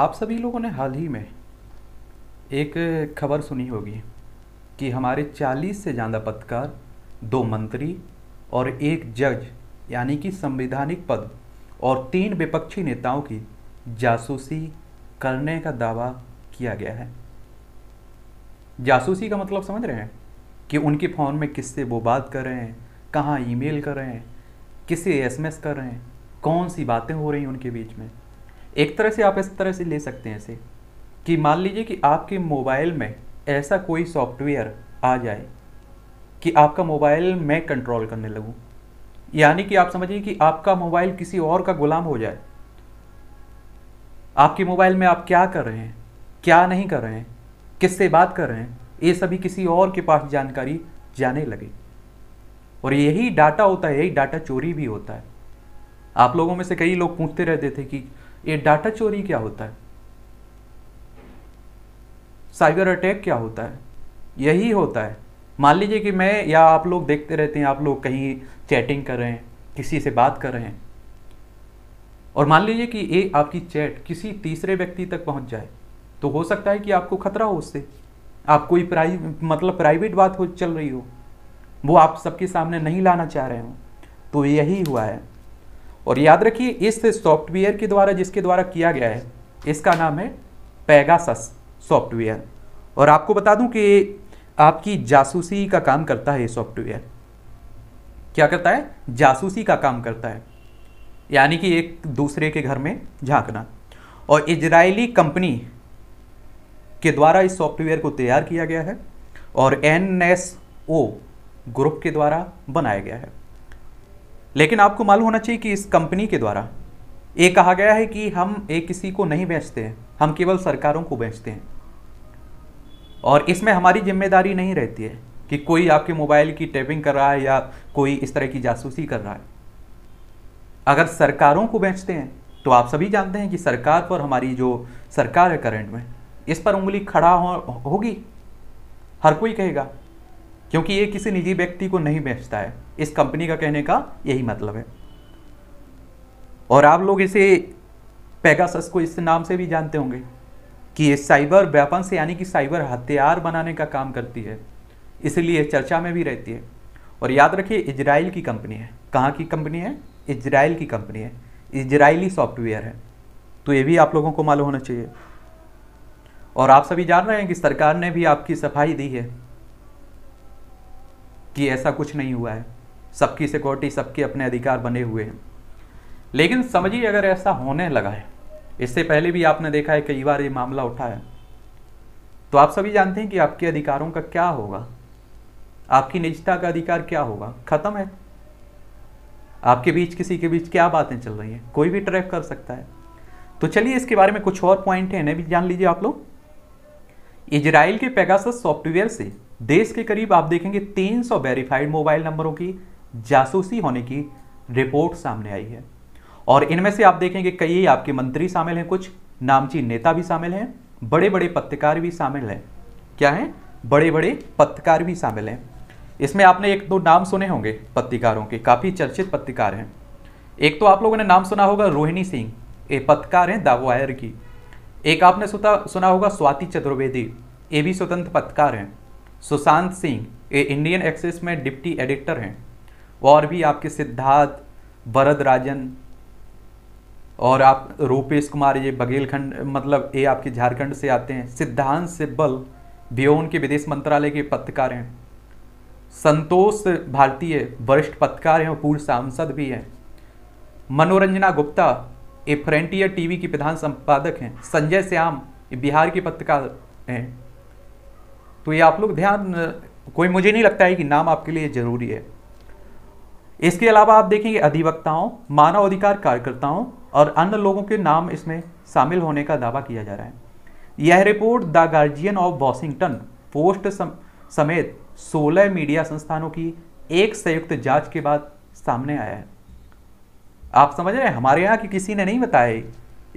आप सभी लोगों ने हाल ही में एक खबर सुनी होगी कि हमारे 40 से ज़्यादा पत्रकार दो मंत्री और एक जज यानी कि संवैधानिक पद और तीन विपक्षी नेताओं की जासूसी करने का दावा किया गया है जासूसी का मतलब समझ रहे हैं कि उनके फ़ोन में किससे वो बात कर रहे हैं कहाँ ईमेल कर रहे हैं किससे एसएमएस कर रहे हैं कौन सी बातें हो रही हैं उनके बीच में एक तरह से आप इस तरह से ले सकते हैं इसे कि मान लीजिए कि आपके मोबाइल में ऐसा कोई सॉफ्टवेयर आ जाए कि आपका मोबाइल मैं कंट्रोल करने लगूँ यानी कि आप समझिए कि आपका मोबाइल किसी और का गुलाम हो जाए आपके मोबाइल में आप क्या कर रहे हैं क्या नहीं कर रहे हैं किससे बात कर रहे हैं ये सभी किसी और के पास जानकारी जाने लगे और यही डाटा होता है यही डाटा चोरी भी होता है आप लोगों में से कई लोग पूछते रहते थे कि ये डाटा चोरी क्या होता है साइबर अटैक क्या होता है यही होता है मान लीजिए कि मैं या आप लोग देखते रहते हैं आप लोग कहीं चैटिंग कर रहे हैं किसी से बात कर रहे हैं और मान लीजिए कि ये आपकी चैट किसी तीसरे व्यक्ति तक पहुंच जाए तो हो सकता है कि आपको खतरा हो उससे आप कोई प्राइ मतलब प्राइवेट बात हो चल रही हो वो आप सबके सामने नहीं लाना चाह रहे हो तो यही हुआ है और याद रखिए इस सॉफ्टवेयर के द्वारा जिसके द्वारा किया गया है इसका नाम है पैगासस सॉफ्टवेयर और आपको बता दूं कि आपकी जासूसी का काम करता है ये सॉफ्टवेयर क्या करता है जासूसी का काम करता है यानी कि एक दूसरे के घर में झांकना और इजरायली कंपनी के द्वारा इस सॉफ्टवेयर को तैयार किया गया है और एन एस ओ ग्रुप के द्वारा बनाया गया है लेकिन आपको मालूम होना चाहिए कि इस कंपनी के द्वारा ये कहा गया है कि हम एक किसी को नहीं बेचते हैं हम केवल सरकारों को बेचते हैं और इसमें हमारी जिम्मेदारी नहीं रहती है कि कोई आपके मोबाइल की टैपिंग कर रहा है या कोई इस तरह की जासूसी कर रहा है अगर सरकारों को बेचते हैं तो आप सभी जानते हैं कि सरकार पर हमारी जो सरकार है करंट में इस पर उंगली खड़ा हो होगी हर कोई कहेगा क्योंकि ये किसी निजी व्यक्ति को नहीं बेचता है इस कंपनी का कहने का यही मतलब है और आप लोग इसे पैगासस को इस नाम से भी जानते होंगे कि ये साइबर व्यापन से यानी कि साइबर हथियार बनाने का काम करती है इसलिए चर्चा में भी रहती है और याद रखिए इजराइल की कंपनी है कहाँ की कंपनी है इजराइल की कंपनी है इजराइली सॉफ्टवेयर है तो ये भी आप लोगों को मालूम होना चाहिए और आप सभी जान रहे हैं कि सरकार ने भी आपकी सफाई दी है कि ऐसा कुछ नहीं हुआ है सबकी सिक्योरिटी सबके अपने अधिकार बने हुए हैं लेकिन समझिए अगर ऐसा होने लगा है इससे पहले भी आपने देखा है कई बार ये मामला उठा है तो आप सभी जानते हैं कि आपके अधिकारों का क्या होगा आपकी निजता का अधिकार क्या होगा खत्म है आपके बीच किसी के बीच क्या बातें चल रही हैं कोई भी ट्रैक कर सकता है तो चलिए इसके बारे में कुछ और पॉइंट है इन्हें भी जान लीजिए आप लोग इजराइल के पेगासस सॉफ्टवेयर से देश के करीब आप देखेंगे 300 वेरीफाइड मोबाइल नंबरों की जासूसी होने की रिपोर्ट सामने आई है और इनमें से आप देखेंगे कई आपके मंत्री शामिल हैं कुछ नामची नेता भी शामिल हैं बड़े बड़े पत्रकार भी शामिल हैं क्या हैं बड़े बड़े पत्रकार भी शामिल हैं इसमें आपने एक दो नाम सुने होंगे पत्रकारों के काफ़ी चर्चित पत्रकार हैं एक तो आप लोगों ने नाम सुना होगा रोहिणी सिंह ये पत्रकार हैं दावायर की एक आपने सुता सुना होगा स्वाति चतुर्वेदी ये भी स्वतंत्र पत्रकार हैं सुशांत सिंह ये इंडियन एक्सेस में डिप्टी एडिटर हैं और भी आपके सिद्धार्थ वरद राजन और आप रूपेश कुमार ये बघेलखंड मतलब ये आपके झारखंड से आते हैं सिद्धांत सिब्बल बियोन के विदेश मंत्रालय के पत्रकार हैं संतोष भारतीय वरिष्ठ पत्रकार हैं और पूर्व सांसद भी हैं मनोरंजना गुप्ता ये फ्रंटियर टीवी की प्रधान संपादक हैं संजय श्याम बिहार के पत्रकार हैं तो ये आप लोग ध्यान कोई मुझे नहीं लगता है कि नाम आपके लिए ज़रूरी है इसके अलावा आप देखेंगे अधिवक्ताओं मानव अधिकार कार्यकर्ताओं और अन्य लोगों के नाम इसमें शामिल होने का दावा किया जा रहा है यह report the Guardian of Washington Post सम, समेत 16 मीडिया संस्थानों की एक संयुक्त जांच के बाद सामने आया है आप समझ रहे हैं हमारे यहाँ कि किसी ने नहीं बताया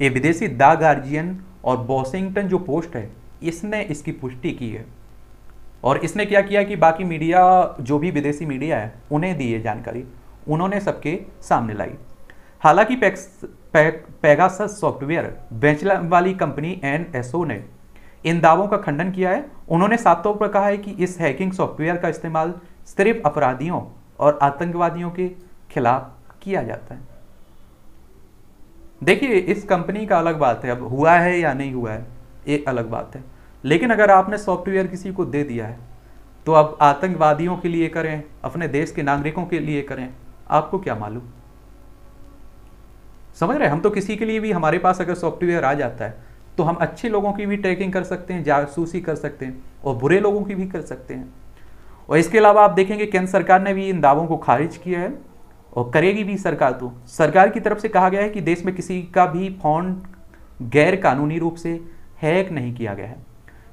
ये विदेशी द गार्जियन और वॉशिंगटन जो पोस्ट है इसने इसकी पुष्टि की है और इसने क्या किया कि बाकी मीडिया जो भी विदेशी मीडिया है उन्हें दी ये जानकारी उन्होंने सबके सामने लाई हालांकि पैगास पेगासस सॉफ्टवेयर बेचने वाली कंपनी एन ने इन दावों का खंडन किया है उन्होंने साफ तौर पर कहा है कि इस हैकिंग सॉफ्टवेयर का इस्तेमाल सिर्फ अपराधियों और आतंकवादियों के खिलाफ किया जाता है देखिए इस कंपनी का अलग बात है अब हुआ है या नहीं हुआ है ये अलग बात है लेकिन अगर आपने सॉफ्टवेयर किसी को दे दिया है तो आप आतंकवादियों के लिए करें अपने देश के नागरिकों के लिए करें आपको क्या मालूम समझ रहे हम तो किसी के लिए भी हमारे पास अगर सॉफ्टवेयर आ जाता है तो हम अच्छे लोगों की भी ट्रैकिंग कर सकते हैं जासूसी कर सकते हैं और बुरे लोगों की भी कर सकते हैं और इसके अलावा आप देखेंगे केंद्र सरकार ने भी इन दावों को खारिज किया है और करेगी भी सरकार तो सरकार की तरफ से कहा गया है कि देश में किसी का भी फोन गैर कानूनी रूप से हैक नहीं किया गया है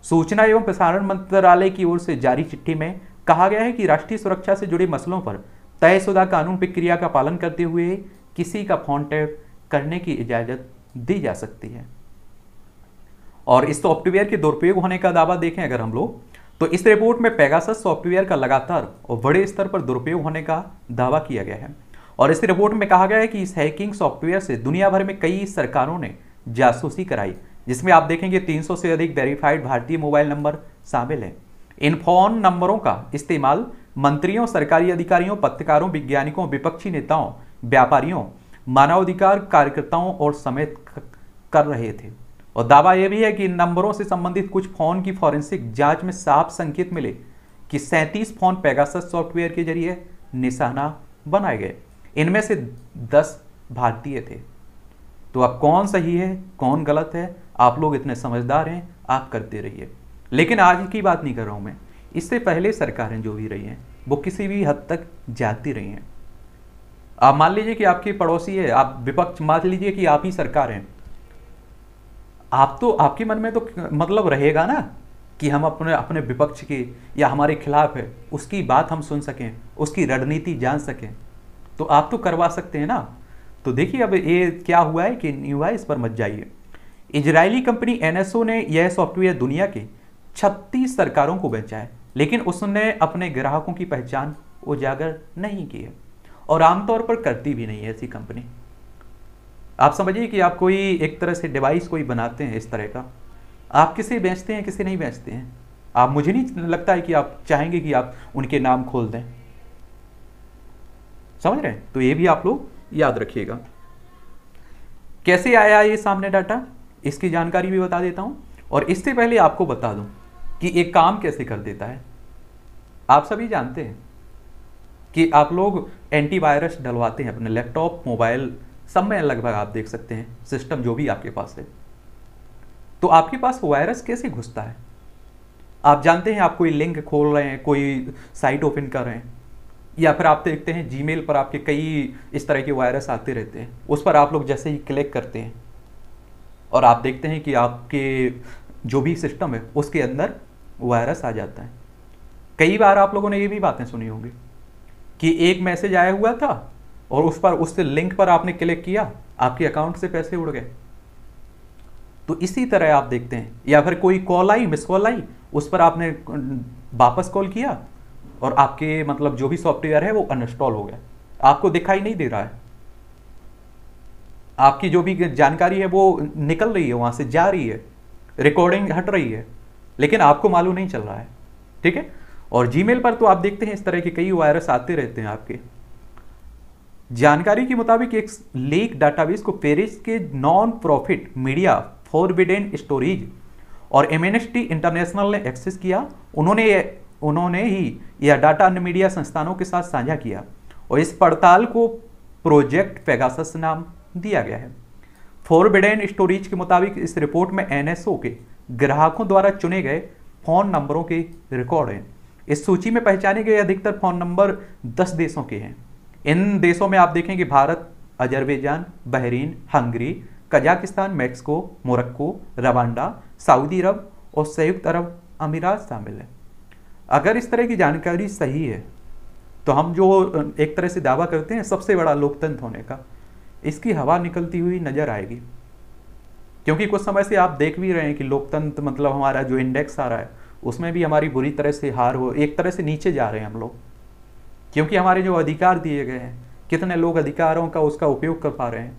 सूचना एवं प्रसारण मंत्रालय की ओर से जारी चिट्ठी में कहा गया है कि राष्ट्रीय सुरक्षा से जुड़े मसलों पर तयशुदा कानून प्रक्रिया का पालन करते हुए किसी का फोन टैप करने की इजाज़त दी जा सकती है और इस सॉफ्टवेयर के दुरुपयोग होने का दावा देखें अगर हम लोग तो इस रिपोर्ट में पैगास सॉफ्टवेयर का लगातार और बड़े स्तर पर दुरुपयोग होने का दावा किया गया है और इस रिपोर्ट में कहा गया है कि इस हैकिंग सॉफ्टवेयर से दुनिया भर में कई सरकारों ने जासूसी कराई जिसमें आप देखेंगे 300 से अधिक वेरीफाइड भारतीय मोबाइल नंबर शामिल हैं इन फोन नंबरों का इस्तेमाल मंत्रियों सरकारी अधिकारियों पत्रकारों वैज्ञानिकों विपक्षी नेताओं व्यापारियों मानवाधिकार कार्यकर्ताओं और समेत कर रहे थे और दावा यह भी है कि इन नंबरों से संबंधित कुछ फोन की फॉरेंसिक जांच में साफ संकेत मिले कि सैंतीस फोन पैगास सॉफ्टवेयर के जरिए निशाना बनाए गए इनमें से दस भारतीय थे तो अब कौन सही है कौन गलत है आप लोग इतने समझदार हैं आप करते रहिए लेकिन आज की बात नहीं कर रहा हूँ मैं इससे पहले सरकारें जो भी रही हैं वो किसी भी हद तक जाती रही हैं आप मान लीजिए कि आपकी पड़ोसी है आप विपक्ष मान लीजिए कि आप ही सरकार हैं आप तो आपके मन में तो मतलब रहेगा ना कि हम अपने अपने विपक्ष के या हमारे खिलाफ है उसकी बात हम सुन सकें उसकी रणनीति जान सकें तो आप तो करवा सकते हैं ना तो देखिए अब ये क्या हुआ है कि नहीं हुआ है इस पर मत जाइए इजरायली कंपनी एनएसओ ने यह सॉफ्टवेयर दुनिया के छत्तीस सरकारों को बेचा है लेकिन उसने अपने ग्राहकों की पहचान उजागर नहीं की है और आमतौर पर करती भी नहीं है ऐसी कंपनी आप समझिए कि आप कोई एक तरह से डिवाइस कोई बनाते हैं इस तरह का आप किसे बेचते हैं किसे नहीं बेचते हैं आप मुझे नहीं लगता है कि आप चाहेंगे कि आप उनके नाम खोल दें समझ रहे हैं तो ये भी आप लोग याद रखिएगा कैसे आया ये सामने डाटा इसकी जानकारी भी बता देता हूँ और इससे पहले आपको बता दूं कि एक काम कैसे कर देता है आप सभी जानते हैं कि आप लोग एंटीवायरस डलवाते हैं अपने लैपटॉप मोबाइल सब में लगभग आप देख सकते हैं सिस्टम जो भी आपके पास है तो आपके पास वायरस कैसे घुसता है आप जानते हैं आप कोई लिंक खोल रहे हैं कोई साइट ओपन कर रहे हैं या फिर आप देखते हैं जीमेल पर आपके कई इस तरह के वायरस आते रहते हैं उस पर आप लोग जैसे ही क्लिक करते हैं और आप देखते हैं कि आपके जो भी सिस्टम है उसके अंदर वायरस आ जाता है कई बार आप लोगों ने ये भी बातें सुनी होंगी कि एक मैसेज आया हुआ था और उस पर उस लिंक पर आपने क्लिक किया आपके अकाउंट से पैसे उड़ गए तो इसी तरह आप देखते हैं या फिर कोई कॉल आई मिस कॉल आई उस पर आपने वापस कॉल किया और आपके मतलब जो भी सॉफ्टवेयर है वो अनइंस्टॉल हो गया आपको दिखाई नहीं दे रहा है आपकी जो भी जानकारी है वो निकल रही है वहां से जा रही है रिकॉर्डिंग हट रही है लेकिन आपको मालूम नहीं चल रहा है ठीक है और जीमेल पर तो आप देखते हैं इस तरह के कई वायरस आते रहते हैं आपके जानकारी के मुताबिक एक लेक डाटाबेस को पेरिस के non profit media Forbidden Stories और एम इंटरनेशनल ने एक्सेस किया उन्होंने उन्होंने ही यह डाटा अन्य मीडिया संस्थानों के साथ साझा किया और इस पड़ताल को प्रोजेक्ट पेगासस नाम दिया गया है फोरबिडेन स्टोरेज के मुताबिक इस रिपोर्ट में एनएसओ के ग्राहकों द्वारा चुने गए फ़ोन नंबरों के रिकॉर्ड हैं इस सूची में पहचाने गए अधिकतर फ़ोन नंबर दस देशों के हैं इन देशों में आप देखेंगे Bharat Azerbaijan Bahrain Hungary Kazakhstan Mexico Morocco Rwanda Saudi Arab और संयुक्त अरब अमीरात शामिल हैं अगर इस तरह की जानकारी सही है तो हम जो एक तरह से दावा करते हैं सबसे बड़ा लोकतंत्र होने का इसकी हवा निकलती हुई नज़र आएगी क्योंकि कुछ समय से आप देख भी रहे हैं कि लोकतंत्र मतलब हमारा जो इंडेक्स आ रहा है उसमें भी हमारी बुरी तरह से हार हो एक तरह से नीचे जा रहे हैं हम लोग क्योंकि हमारे जो अधिकार दिए गए हैं कितने लोग अधिकारों का उसका उपयोग कर पा रहे हैं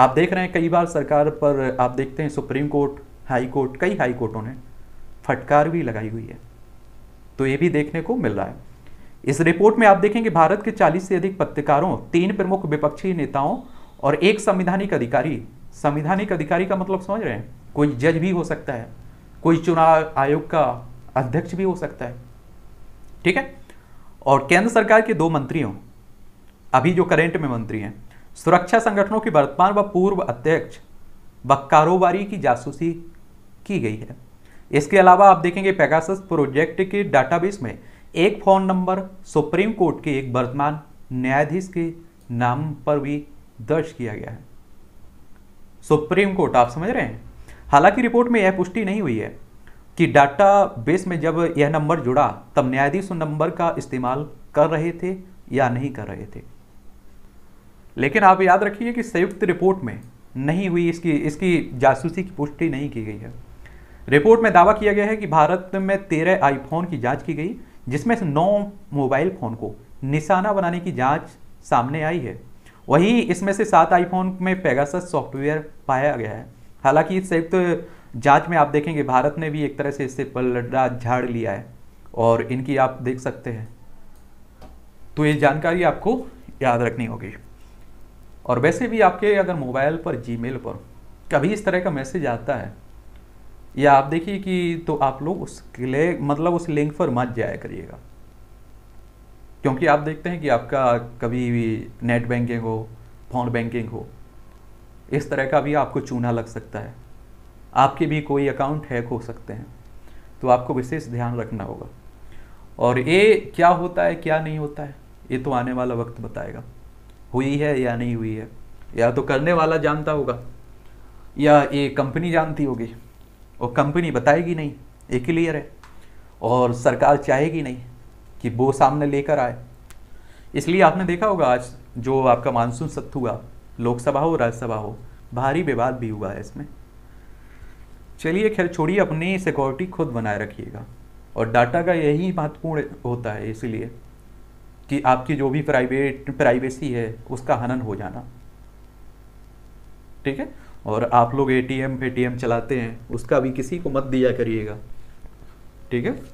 आप देख रहे हैं कई बार सरकार पर आप देखते हैं सुप्रीम कोर्ट हाई कोर्ट कई हाई कोर्टों ने फटकार भी लगाई हुई है तो ये भी देखने को मिल रहा है इस रिपोर्ट में आप देखेंगे भारत के 40 से अधिक पत्रकारों तीन प्रमुख विपक्षी नेताओं और एक संविधानिक अधिकारी संविधानिक अधिकारी का मतलब समझ रहे हैं कोई जज भी हो सकता है कोई चुनाव आयोग का अध्यक्ष भी हो सकता है ठीक है और केंद्र सरकार के दो मंत्रियों अभी जो करेंट में मंत्री हैं सुरक्षा संगठनों की वर्तमान व पूर्व अध्यक्ष व कारोबारी की जासूसी की गई है इसके अलावा आप देखेंगे पैगास प्रोजेक्ट के डाटाबेस में एक फोन नंबर सुप्रीम कोर्ट के एक वर्तमान न्यायाधीश के नाम पर भी दर्ज किया गया है सुप्रीम कोर्ट आप समझ रहे हैं हालांकि रिपोर्ट में यह पुष्टि नहीं हुई है कि डाटा बेस में जब यह नंबर जुड़ा तब न्यायाधीश नंबर का इस्तेमाल कर रहे थे या नहीं कर रहे थे लेकिन आप याद रखिए कि संयुक्त रिपोर्ट में नहीं हुई इसकी इसकी जासूसी की पुष्टि नहीं की गई है रिपोर्ट में दावा किया गया है कि भारत में तेरह आईफोन की जांच की गई जिसमें से नौ मोबाइल फोन को निशाना बनाने की जांच सामने आई है वही इसमें से सात आईफोन में पेगासस सॉफ्टवेयर पाया गया है हालांकि इस संयुक्त तो जांच में आप देखेंगे भारत ने भी एक तरह से इससे पलड़ा झाड़ लिया है और इनकी आप देख सकते हैं तो ये जानकारी आपको याद रखनी होगी और वैसे भी आपके अगर मोबाइल पर जी पर कभी इस तरह का मैसेज आता है या आप देखिए कि तो आप लोग उस मतलब उस लिंक पर मत जाया करिएगा क्योंकि आप देखते हैं कि आपका कभी भी नेट बैंकिंग हो फोन बैंकिंग हो इस तरह का भी आपको चूना लग सकता है आपके भी कोई अकाउंट हैक हो सकते हैं तो आपको विशेष ध्यान रखना होगा और ये क्या होता है क्या नहीं होता है ये तो आने वाला वक्त बताएगा हुई है या नहीं हुई है या तो करने वाला जानता होगा या ये कंपनी जानती होगी और कंपनी बताएगी नहीं ये क्लियर है और सरकार चाहेगी नहीं कि वो सामने लेकर आए इसलिए आपने देखा होगा आज जो आपका मानसून सत्य हुआ लोकसभा हो राज्यसभा हो भारी विवाद भी हुआ है इसमें चलिए खैर छोड़िए अपनी सिक्योरिटी खुद बनाए रखिएगा और डाटा का यही महत्वपूर्ण होता है इसलिए कि आपकी जो भी प्राइवेट प्राइवेसी है उसका हनन हो जाना ठीक है और आप लोग ए टी एम चलाते हैं उसका भी किसी को मत दिया करिएगा ठीक है